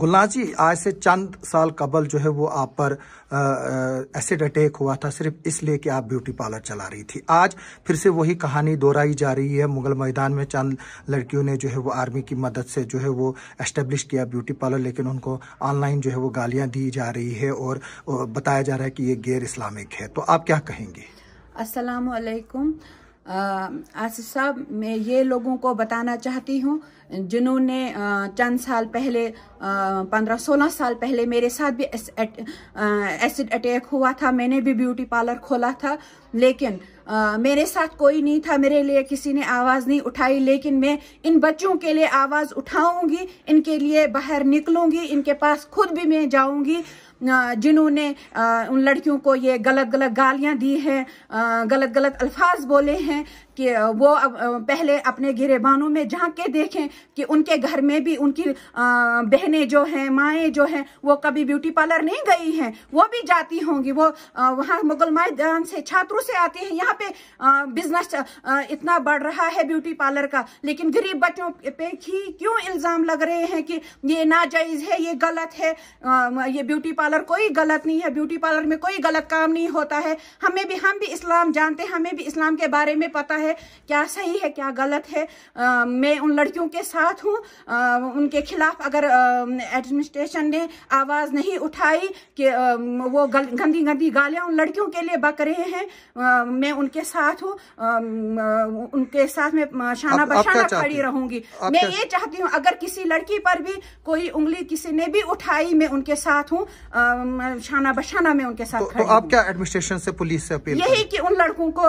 गुलनाज जी आज से चंद साल कबल जो है वो आप पर एसिड अटैक हुआ था सिर्फ इसलिए कि आप ब्यूटी पार्लर चला रही थी आज फिर से वही कहानी दोहराई जा रही है मुगल मैदान में चंद लड़कियों ने जो है वो आर्मी की मदद से जो है वो एस्टेब्लिश किया ब्यूटी पार्लर लेकिन उनको ऑनलाइन जो है वो गालियाँ दी जा रही है और, और बताया जा रहा है कि ये गैर इस्लामिक है तो आप क्या कहेंगे असलकुम आसिफ मैं ये लोगों को बताना चाहती हूँ जिन्होंने चंद साल पहले पंद्रह सोलह साल पहले मेरे साथ भी एसिड अटैक हुआ था मैंने भी ब्यूटी पार्लर खोला था लेकिन आ, मेरे साथ कोई नहीं था मेरे लिए किसी ने आवाज़ नहीं उठाई लेकिन मैं इन बच्चों के लिए आवाज़ उठाऊंगी इनके लिए बाहर निकलूंगी इनके पास खुद भी मैं जाऊंगी जिन्होंने उन लड़कियों को ये गलत गलत गालियां दी हैं गलत गलत अल्फाज बोले हैं कि वो पहले अपने गिरेबानों में झांक के देखें कि उनके घर में भी उनकी बहनें जो हैं माएँ जो हैं वो कभी ब्यूटी पार्लर नहीं गई हैं वो भी जाती होंगी वो वहाँ मुगल मैदान से छात्रों से आती हैं यहाँ पे बिजनेस इतना बढ़ रहा है ब्यूटी पार्लर का लेकिन गरीब बच्चों पे ही क्यों इल्जाम लग रहे हैं कि ये नाजायज है ये गलत है ये ब्यूटी पार्लर कोई गलत नहीं है ब्यूटी पार्लर में कोई गलत काम नहीं होता है हमें भी हम भी इस्लाम जानते हैं हमें भी इस्लाम के बारे में पता है क्या सही है क्या गलत है मैं उन लड़कियों के साथ हूँ उनके खिलाफ अगर एडमिनिस्ट्रेशन ने आवाज़ नहीं उठाई कि वो गंदी गंदी गालियाँ उन लड़कियों के लिए बक रहे हैं मैं उन उनके साथ हूँ उनके साथ में शाना बशाना खड़ी रहूंगी मैं ये चाहती हूँ अगर किसी लड़की पर भी कोई उंगली किसी ने भी उठाई मैं उनके साथ हूँ शाना बशाना में उनके साथ तो, तो आप क्या एडमिनिस्ट्रेशन से पुलिस से अपील यही कि उन लड़कों को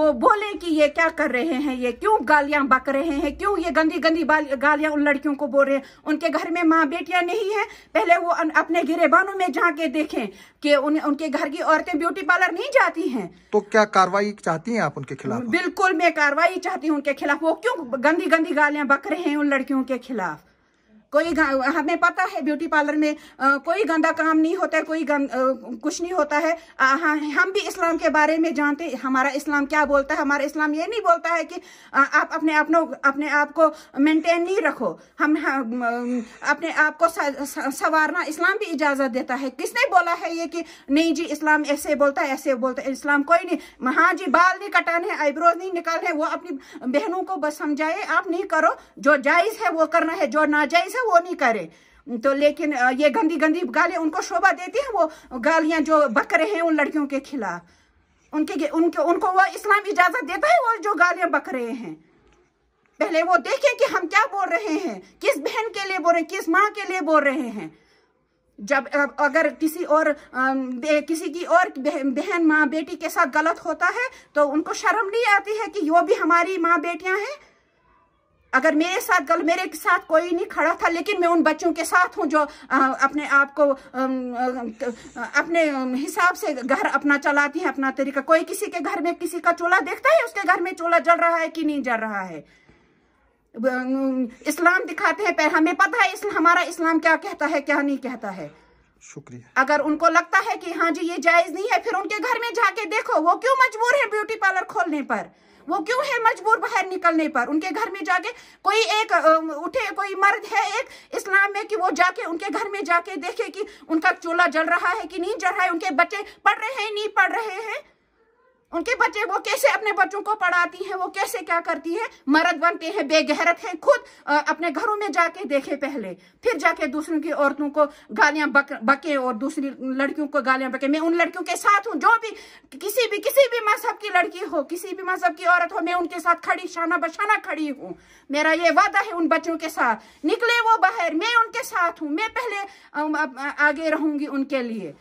वो बोले कि ये क्या कर रहे हैं ये क्यों गालियां बक रहे हैं क्यों ये गंदी गंदी गालियां उन लड़कियों को बोल रहे हैं उनके घर में माँ बेटियां नहीं है पहले वो अपने गिरेबानों में जाके देखें कि उन, उनके घर की औरतें ब्यूटी पार्लर नहीं जाती हैं तो क्या कार्रवाई कार्रवाई चाहती हैं आप उनके खिलाफ बिल्कुल मैं कार्रवाई चाहती हूँ उनके खिलाफ वो क्यों गंदी गंदी गालियां बक रहे हैं उन लड़कियों के खिलाफ कोई हमें पता है ब्यूटी पार्लर में आ, कोई गंदा काम नहीं होता है कोई गंद, आ, कुछ नहीं होता है आ, हाँ, हम भी इस्लाम के बारे में जानते हमारा इस्लाम क्या बोलता है हमारा इस्लाम ये नहीं बोलता है कि आ, आप अपने अपनों अपने आप को मेंटेन नहीं रखो हम, अपने आप को संवारना इस्लाम भी इजाज़त देता है किसने बोला है ये कि नहीं जी इस्लाम ऐसे बोलता है ऐसे बोलता है इस्लाम कोई नहीं हाँ जी बाल नहीं कटाने हैं आईब्रोज नहीं निकालने वो अपनी बहनों को बस समझाए आप नहीं करो जो जायज़ है वो करना है जो नाजायज़ है हैं वो नहीं करे तो लेकिन ये गंदी गंदी गालें उनको शोभा देती हैं वो गालियां जो बक रहे हैं उन लड़कियों के खिलाफ उनके उनके उनको वो इस्लाम इजाज़त देता है वो जो गालियां बक रहे हैं पहले वो देखें कि हम क्या बोल रहे हैं किस बहन के लिए बोल रहे हैं किस माँ के लिए बोल रहे हैं जब अगर किसी और किसी की और बहन माँ बेटी के साथ गलत होता है तो उनको शर्म नहीं आती है कि यो भी हमारी माँ बेटियां हैं अगर मेरे साथ गल मेरे साथ कोई नहीं खड़ा था लेकिन मैं उन बच्चों के साथ हूँ जो आ, अपने आप को अपने हिसाब से घर अपना चलाती है अपना तरीका कोई किसी के घर में किसी का चूल्हा देखता है उसके घर में चूल्हा जल रहा है कि नहीं जल रहा है इस्लाम दिखाते हैं हमें पता है इस्लाम, हमारा इस्लाम क्या कहता है क्या नहीं कहता है शुक्रिया अगर उनको लगता है कि हाँ जी ये जायज नहीं है फिर उनके घर में जाके देखो वो क्यों मजबूर है ब्यूटी पार्लर खोलने पर वो क्यों है मजबूर बाहर निकलने पर उनके घर में जाके कोई एक उठे कोई मर्द है एक इस्लाम में कि वो जाके उनके घर में जाके देखे कि उनका चूल्हा जल रहा है कि नहीं जल रहा है उनके बच्चे पढ़ रहे हैं नहीं पढ़ रहे हैं उनके बच्चे वो कैसे अपने बच्चों को पढ़ाती हैं वो कैसे क्या करती हैं मर्द बनते हैं बेगहरत हैं खुद अपने घरों में जाके देखे पहले फिर जाके दूसरों की औरतों को गालियां बक, बके और दूसरी लड़कियों को गालियां बके मैं उन लड़कियों के साथ हूँ जो भी किसी भी किसी भी मजहब की लड़की हो किसी भी मजहब की औरत हो मैं उनके साथ खड़ी शाना बशाना खड़ी हूँ मेरा ये वादा है उन बच्चों के साथ निकले वो बाहर मैं उनके साथ हूँ मैं पहले आगे रहूंगी उनके लिए